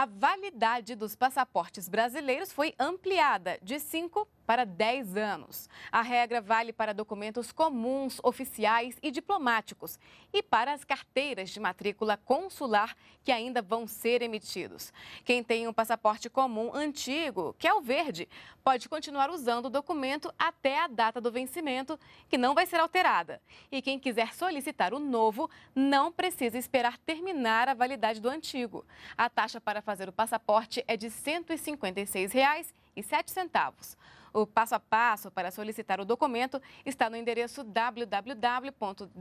a validade dos passaportes brasileiros foi ampliada de 5 para 10 anos. A regra vale para documentos comuns, oficiais e diplomáticos e para as carteiras de matrícula consular que ainda vão ser emitidos. Quem tem um passaporte comum antigo, que é o verde, pode continuar usando o documento até a data do vencimento, que não vai ser alterada. E quem quiser solicitar o novo, não precisa esperar terminar a validade do antigo. A taxa para fazer o passaporte é de R$ 156,07. O passo a passo para solicitar o documento está no endereço www.dpf.gov.br.